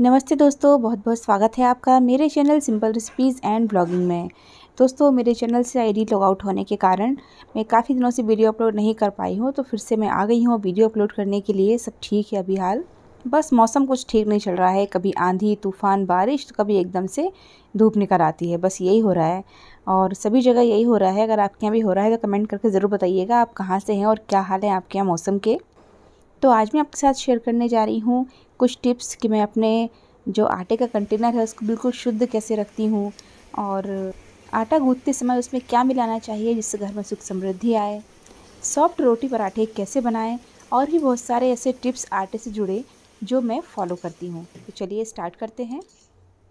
नमस्ते दोस्तों बहुत बहुत स्वागत है आपका मेरे channel simple recipes and blogging में दोस्तों मेरे चैनल से आईडी डी आउट होने के कारण मैं काफ़ी दिनों से वीडियो अपलोड नहीं कर पाई हूँ तो फिर से मैं आ गई हूँ वीडियो अपलोड करने के लिए सब ठीक है अभी हाल बस मौसम कुछ ठीक नहीं चल रहा है कभी आंधी तूफान बारिश तो कभी एकदम से धूप निकल आती है बस यही हो रहा है और सभी जगह यही हो रहा है अगर आपके यहाँ भी हो रहा है तो कमेंट करके ज़रूर बताइएगा आप कहाँ से हैं और क्या हाल है आपके यहाँ मौसम के तो आज मैं आपके साथ शेयर करने जा रही हूँ कुछ टिप्स कि मैं अपने जो आटे का कंटेनर है उसको बिल्कुल शुद्ध कैसे रखती हूँ और आटा गूंथते समय उसमें क्या मिलाना चाहिए जिससे घर में सुख समृद्धि आए सॉफ्ट रोटी पराठे कैसे बनाएं और भी बहुत सारे ऐसे टिप्स आटे से जुड़े जो मैं फॉलो करती हूँ तो चलिए स्टार्ट करते हैं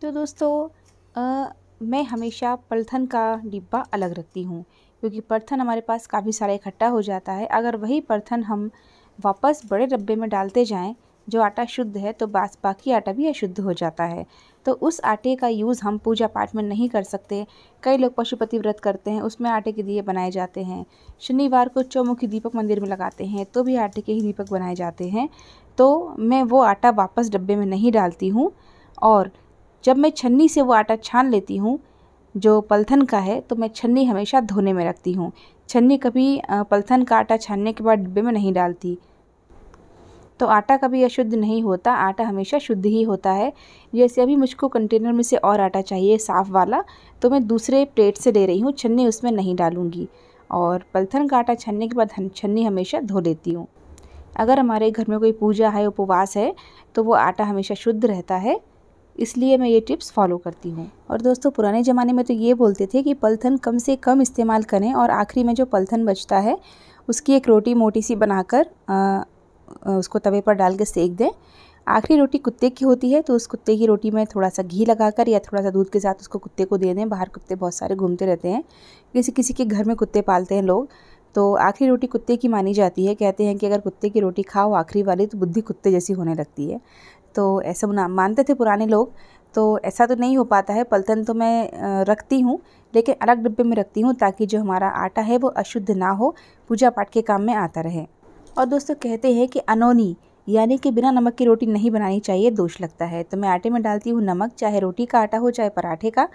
तो दोस्तों आ, मैं हमेशा पलथन का डिब्बा अलग रखती हूँ क्योंकि पलथन हमारे पास काफ़ी सारा इकट्ठा हो जाता है अगर वही पलथन हम वापस बड़े डब्बे में डालते जाएं जो आटा शुद्ध है तो बास बाकी आटा भी अशुद्ध हो जाता है तो उस आटे का यूज़ हम पूजा पाठ में नहीं कर सकते कई लोग पशुपति व्रत करते हैं उसमें आटे के दिए बनाए जाते हैं शनिवार को चौमुखी दीपक मंदिर में लगाते हैं तो भी आटे के ही दीपक बनाए जाते हैं तो मैं वो आटा वापस डब्बे में नहीं डालती हूँ और जब मैं छन्नी से वो आटा छान लेती हूँ जो पलथन का है तो मैं छन्नी हमेशा धोने में रखती हूँ छन्नी कभी पलथन का आटा छानने के बाद डिब्बे में नहीं डालती तो आटा कभी अशुद्ध नहीं होता आटा हमेशा शुद्ध ही होता है जैसे अभी मुझको कंटेनर में से और आटा चाहिए साफ़ वाला तो मैं दूसरे प्लेट से ले रही हूँ छन्नी उसमें नहीं डालूँगी और पलथन का आटा छानने के बाद छन्नी हमेशा धो लेती हूँ अगर हमारे घर में कोई पूजा है उपवास है तो वो आटा हमेशा शुद्ध रहता है इसलिए मैं ये टिप्स फॉलो करती हूँ और दोस्तों पुराने ज़माने में तो ये बोलते थे कि पलथन कम से कम इस्तेमाल करें और आखिरी में जो पलथन बचता है उसकी एक रोटी मोटी सी बनाकर उसको तवे पर डाल के सेक दें आखिरी रोटी कुत्ते की होती है तो उस कुत्ते की रोटी में थोड़ा सा घी लगाकर या थोड़ा सा दूध के साथ उसको कुत्ते को दे दें बाहर कुत्ते बहुत सारे घूमते रहते हैं किसी किसी के घर में कुत्ते पालते हैं लोग तो आखिरी रोटी कुत्ते की मानी जाती है कहते हैं कि अगर कुत्ते की रोटी खाओ आखिरी वाली तो बुद्धि कुत्ते जैसी होने लगती है तो ऐसे मानते थे पुराने लोग तो ऐसा तो नहीं हो पाता है पलथन तो मैं रखती हूँ लेकिन अलग डिब्बे में रखती हूँ ताकि जो हमारा आटा है वो अशुद्ध ना हो पूजा पाठ के काम में आता रहे और दोस्तों कहते हैं कि अनोनी यानी कि बिना नमक की रोटी नहीं बनानी चाहिए दोष लगता है तो मैं आटे में डालती हूँ नमक चाहे रोटी का आटा हो चाहे पराठे का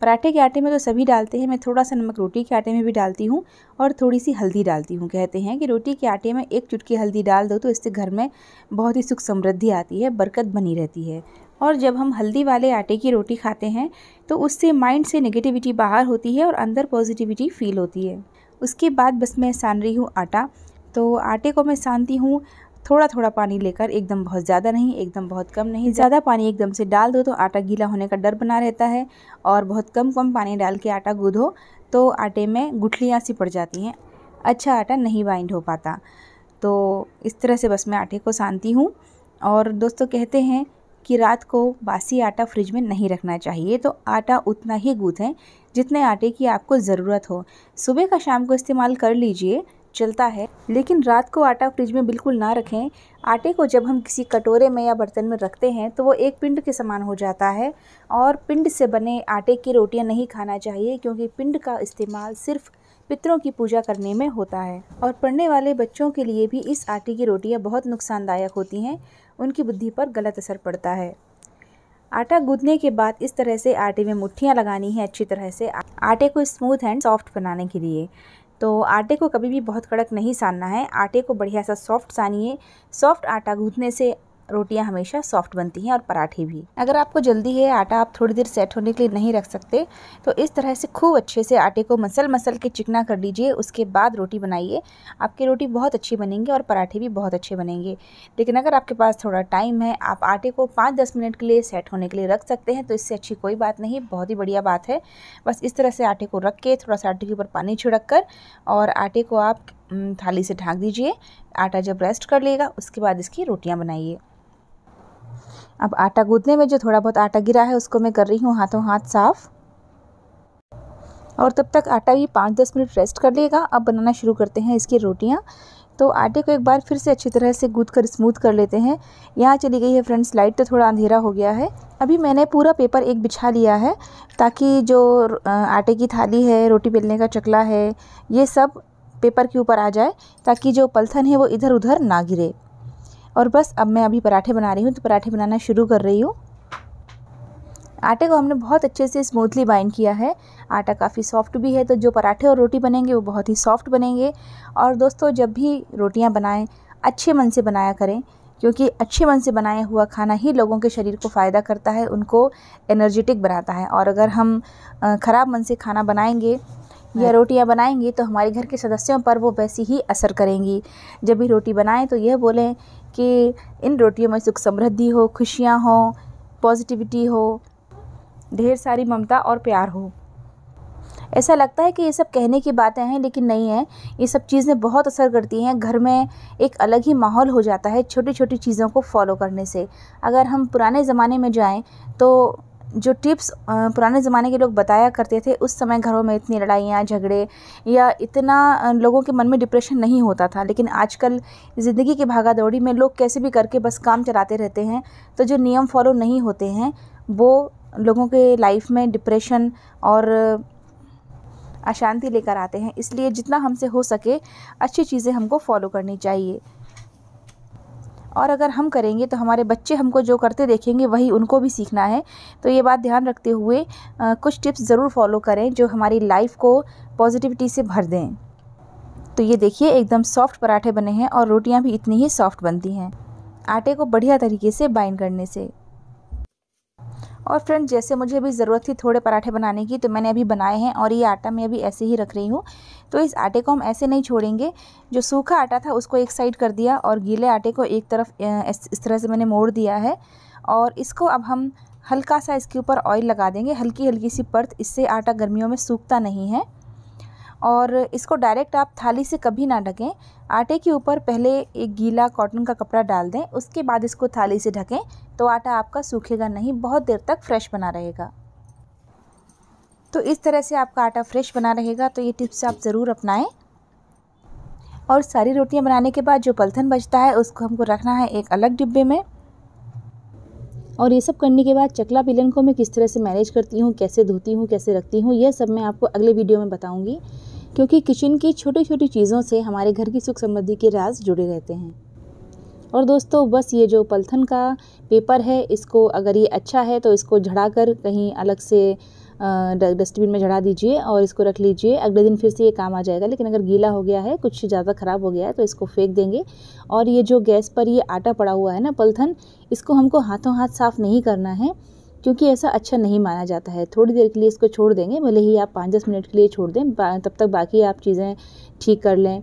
पराठे के आटे में तो सभी डालते हैं मैं थोड़ा सा नमक रोटी के आटे में भी डालती हूँ और थोड़ी सी हल्दी डालती हूँ कहते हैं कि रोटी के आटे में एक चुटकी हल्दी डाल दो तो इससे घर में बहुत ही सुख समृद्धि आती है बरकत बनी रहती है और जब हम हल्दी वाले आटे की रोटी खाते हैं तो उससे माइंड से नेगेटिविटी बाहर होती है और अंदर पॉजिटिविटी फील होती है उसके बाद बस मैं सान रही हूँ आटा तो आटे को मैं सानती हूँ थोड़ा थोड़ा पानी लेकर एकदम बहुत ज़्यादा नहीं एकदम बहुत कम नहीं ज़्यादा पानी एकदम से डाल दो तो आटा गीला होने का डर बना रहता है और बहुत कम कम पानी डाल के आटा गूँधो तो आटे में गुठलियाँ सी पड़ जाती हैं अच्छा आटा नहीं बाइंड हो पाता तो इस तरह से बस मैं आटे को सानती हूँ और दोस्तों कहते हैं कि रात को बासी आटा फ्रिज में नहीं रखना चाहिए तो आटा उतना ही गूँथें जितने आटे की आपको ज़रूरत हो सुबह का शाम को इस्तेमाल कर लीजिए चलता है लेकिन रात को आटा फ्रिज में बिल्कुल ना रखें आटे को जब हम किसी कटोरे में या बर्तन में रखते हैं तो वो एक पिंड के समान हो जाता है और पिंड से बने आटे की रोटियां नहीं खाना चाहिए क्योंकि पिंड का इस्तेमाल सिर्फ पितरों की पूजा करने में होता है और पढ़ने वाले बच्चों के लिए भी इस आटे की रोटियाँ बहुत नुकसानदायक होती हैं उनकी बुद्धि पर गलत असर पड़ता है आटा गूंदने के बाद इस तरह से आटे में मुठ्ठियाँ लगानी है अच्छी तरह से आटे को स्मूथ एंड सॉफ्ट बनाने के लिए तो आटे को कभी भी बहुत कड़क नहीं सानना है आटे को बढ़िया सा सॉफ्ट सानिए सॉफ्ट आटा गूंथने से रोटियां हमेशा सॉफ्ट बनती हैं और पराठे भी अगर आपको जल्दी है आटा आप थोड़ी देर सेट होने के लिए नहीं रख सकते तो इस तरह से खूब अच्छे से आटे को मसल मसल के चिकना कर लीजिए उसके बाद रोटी बनाइए आपकी रोटी बहुत अच्छी बनेंगी और पराठे भी बहुत अच्छे बनेंगे लेकिन अगर आपके पास थोड़ा टाइम है आप आटे को पाँच दस मिनट के लिए सेट होने के लिए रख सकते हैं तो इससे अच्छी कोई बात नहीं बहुत ही बढ़िया बात है बस इस तरह से आटे को रख के थोड़ा सा आटे के ऊपर पानी छिड़क कर और आटे को आप थाली से ढाँक दीजिए आटा जब रेस्ट कर लेगा उसके बाद इसकी रोटियाँ बनाइए अब आटा गूंदने में जो थोड़ा बहुत आटा गिरा है उसको मैं कर रही हूँ हाथों हाथ साफ़ और तब तक आटा भी पाँच दस मिनट रेस्ट कर लेगा अब बनाना शुरू करते हैं इसकी रोटियाँ तो आटे को एक बार फिर से अच्छी तरह से गूद कर स्मूथ कर लेते हैं यहाँ चली गई है फ्रेंड्स लाइट तो थोड़ा अंधेरा हो गया है अभी मैंने पूरा पेपर एक बिछा लिया है ताकि जो आटे की थाली है रोटी बेलने का चकला है ये सब पेपर के ऊपर आ जाए ताकि जो पलथन है वो इधर उधर ना गिरे और बस अब मैं अभी पराठे बना रही हूँ तो पराठे बनाना शुरू कर रही हूँ आटे को हमने बहुत अच्छे से स्मूथली बाइंड किया है आटा काफ़ी सॉफ्ट भी है तो जो पराठे और रोटी बनेंगे वो बहुत ही सॉफ्ट बनेंगे और दोस्तों जब भी रोटियां बनाएं अच्छे मन से बनाया करें क्योंकि अच्छे मन से बनाया हुआ खाना ही लोगों के शरीर को फ़ायदा करता है उनको एनर्जेटिक बनाता है और अगर हम ख़राब मन से खाना बनाएंगे यह हाँ। रोटियां बनाएंगी तो हमारे घर के सदस्यों पर वो वैसी ही असर करेंगी जब भी रोटी बनाएं तो यह बोलें कि इन रोटियों में सुख समृद्धि हो खुशियाँ हों पॉजिटिविटी हो ढेर सारी ममता और प्यार हो ऐसा लगता है कि ये सब कहने की बातें हैं लेकिन नहीं है ये सब चीज़ें बहुत असर करती हैं घर में एक अलग ही माहौल हो जाता है छोटी छोटी चीज़ों को फॉलो करने से अगर हम पुराने ज़माने में जाएं तो जो टिप्स पुराने ज़माने के लोग बताया करते थे उस समय घरों में इतनी लड़ाइयाँ झगड़े या इतना लोगों के मन में डिप्रेशन नहीं होता था लेकिन आजकल ज़िंदगी की भागा दौड़ी में लोग कैसे भी करके बस काम चलाते रहते हैं तो जो नियम फॉलो नहीं होते हैं वो लोगों के लाइफ में डिप्रेशन और अशांति लेकर आते हैं इसलिए जितना हमसे हो सके अच्छी चीज़ें हमको फॉलो करनी चाहिए और अगर हम करेंगे तो हमारे बच्चे हमको जो करते देखेंगे वही उनको भी सीखना है तो ये बात ध्यान रखते हुए आ, कुछ टिप्स ज़रूर फॉलो करें जो हमारी लाइफ को पॉजिटिविटी से भर दें तो ये देखिए एकदम सॉफ्ट पराठे बने हैं और रोटियां भी इतनी ही सॉफ्ट बनती हैं आटे को बढ़िया तरीके से बाइंड करने से और फ्रेंड जैसे मुझे अभी ज़रूरत थी थोड़े पराठे बनाने की तो मैंने अभी बनाए हैं और ये आटा मैं अभी ऐसे ही रख रही हूँ तो इस आटे को हम ऐसे नहीं छोड़ेंगे जो सूखा आटा था उसको एक साइड कर दिया और गीले आटे को एक तरफ इस तरह से मैंने मोड़ दिया है और इसको अब हम हल्का सा इसके ऊपर ऑयल लगा देंगे हल्की हल्की सी परत इससे आटा गर्मियों में सूखता नहीं है और इसको डायरेक्ट आप थाली से कभी ना ढकें आटे के ऊपर पहले एक गीला कॉटन का कपड़ा डाल दें उसके बाद इसको थाली से ढकें तो आटा आपका सूखेगा नहीं बहुत देर तक फ्रेश बना रहेगा तो इस तरह से आपका आटा फ्रेश बना रहेगा तो ये टिप्स आप ज़रूर अपनाएं और सारी रोटियां बनाने के बाद जो पलथन बचता है उसको हमको रखना है एक अलग डिब्बे में और ये सब करने के बाद चकला बिलन को मैं किस तरह से मैनेज करती हूँ कैसे धोती हूँ कैसे रखती हूँ यह सब मैं आपको अगले वीडियो में बताऊँगी क्योंकि किचन की छोटी छोटी चीज़ों से हमारे घर की सुख समृद्धि के राज जुड़े रहते हैं और दोस्तों बस ये जो पलथन का पेपर है इसको अगर ये अच्छा है तो इसको झड़ा कर कहीं अलग से डस्टबिन में झड़ा दीजिए और इसको रख लीजिए अगले दिन फिर से ये काम आ जाएगा लेकिन अगर गीला हो गया है कुछ ज़्यादा ख़राब हो गया है तो इसको फेंक देंगे और ये जो गैस पर ये आटा पड़ा हुआ है ना पलथन इसको हमको हाथों हाथ साफ़ नहीं करना है क्योंकि ऐसा अच्छा नहीं माना जाता है थोड़ी देर के लिए इसको छोड़ देंगे भले ही आप पाँच दस मिनट के लिए छोड़ दें तब तक बाकी आप चीज़ें ठीक कर लें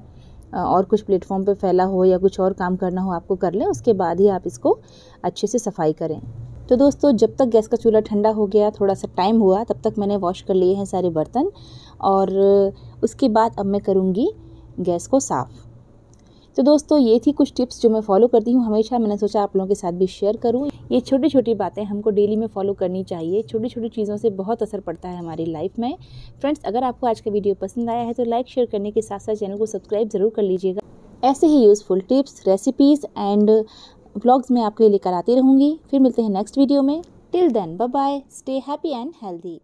और कुछ प्लेटफॉर्म पर फैला हो या कुछ और काम करना हो आपको कर लें उसके बाद ही आप इसको अच्छे से सफाई करें तो दोस्तों जब तक गैस का चूल्हा ठंडा हो गया थोड़ा सा टाइम हुआ तब तक मैंने वॉश कर लिए हैं सारे बर्तन और उसके बाद अब मैं करूँगी गैस को साफ़ तो दोस्तों ये थी कुछ टिप्स जो मैं फॉलो करती हूँ हमेशा मैंने सोचा आप लोगों के साथ भी शेयर करूँ ये छोटी छोटी बातें हमको डेली में फॉलो करनी चाहिए छोटी छोटी चीज़ों से बहुत असर पड़ता है हमारी लाइफ में फ्रेंड्स अगर आपको आज का वीडियो पसंद आया है तो लाइक शेयर करने के साथ साथ चैनल को सब्सक्राइब ज़रूर कर लीजिएगा ऐसे ही useful tips recipes and blogs मैं आपके लिए लेकर आती रहूँगी फिर मिलते हैं नेक्स्ट वीडियो में till then bye bye stay happy and healthy